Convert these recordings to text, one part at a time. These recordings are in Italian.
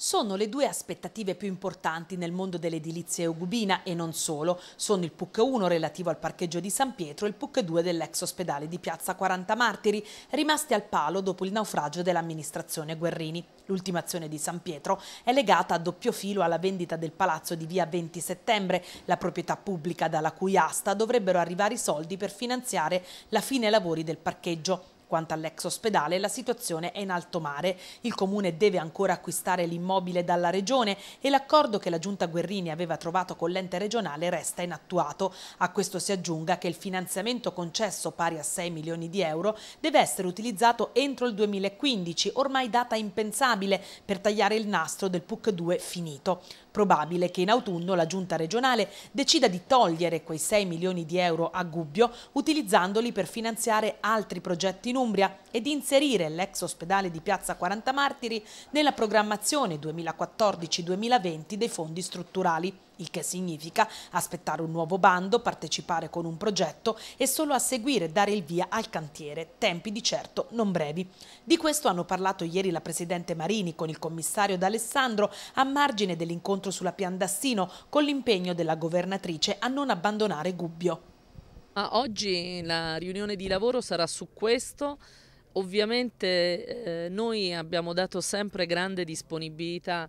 sono le due aspettative più importanti nel mondo dell'edilizia eugubina e non solo. Sono il PUC 1 relativo al parcheggio di San Pietro e il PUC 2 dell'ex ospedale di Piazza 40 Martiri, rimasti al palo dopo il naufragio dell'amministrazione Guerrini. L'ultima azione di San Pietro è legata a doppio filo alla vendita del palazzo di via 20 settembre, la proprietà pubblica dalla cui asta dovrebbero arrivare i soldi per finanziare la fine lavori del parcheggio. Quanto all'ex ospedale, la situazione è in alto mare. Il comune deve ancora acquistare l'immobile dalla regione e l'accordo che la giunta Guerrini aveva trovato con l'ente regionale resta inattuato. A questo si aggiunga che il finanziamento concesso pari a 6 milioni di euro deve essere utilizzato entro il 2015, ormai data impensabile, per tagliare il nastro del PUC 2 finito probabile che in autunno la giunta regionale decida di togliere quei 6 milioni di euro a Gubbio utilizzandoli per finanziare altri progetti in Umbria e di inserire l'ex ospedale di Piazza 40 Martiri nella programmazione 2014-2020 dei fondi strutturali il che significa aspettare un nuovo bando, partecipare con un progetto e solo a seguire dare il via al cantiere, tempi di certo non brevi. Di questo hanno parlato ieri la Presidente Marini con il commissario D'Alessandro a margine dell'incontro sulla Pian con l'impegno della governatrice a non abbandonare Gubbio. Ah, oggi la riunione di lavoro sarà su questo. Ovviamente eh, noi abbiamo dato sempre grande disponibilità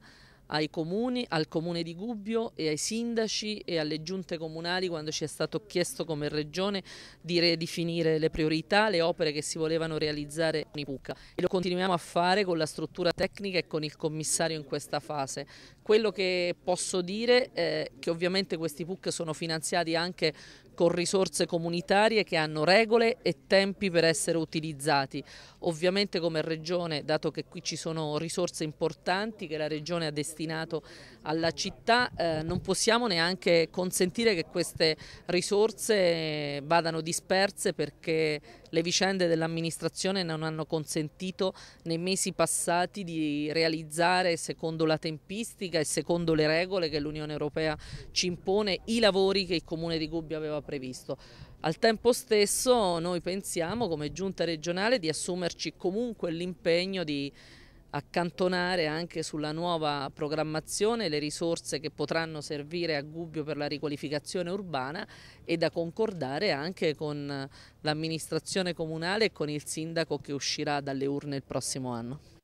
ai comuni, al comune di Gubbio e ai sindaci e alle giunte comunali quando ci è stato chiesto come regione di redefinire le priorità, le opere che si volevano realizzare in Ipuca. E lo continuiamo a fare con la struttura tecnica e con il commissario in questa fase. Quello che posso dire è che ovviamente questi PUC sono finanziati anche con risorse comunitarie che hanno regole e tempi per essere utilizzati. Ovviamente come Regione, dato che qui ci sono risorse importanti che la Regione ha destinato alla città, eh, non possiamo neanche consentire che queste risorse vadano disperse perché le vicende dell'amministrazione non hanno consentito nei mesi passati di realizzare secondo la tempistica e secondo le regole che l'Unione Europea ci impone i lavori che il Comune di Gubbio aveva previsto. Al tempo stesso noi pensiamo come giunta regionale di assumerci comunque l'impegno di accantonare anche sulla nuova programmazione le risorse che potranno servire a Gubbio per la riqualificazione urbana e da concordare anche con l'amministrazione comunale e con il sindaco che uscirà dalle urne il prossimo anno.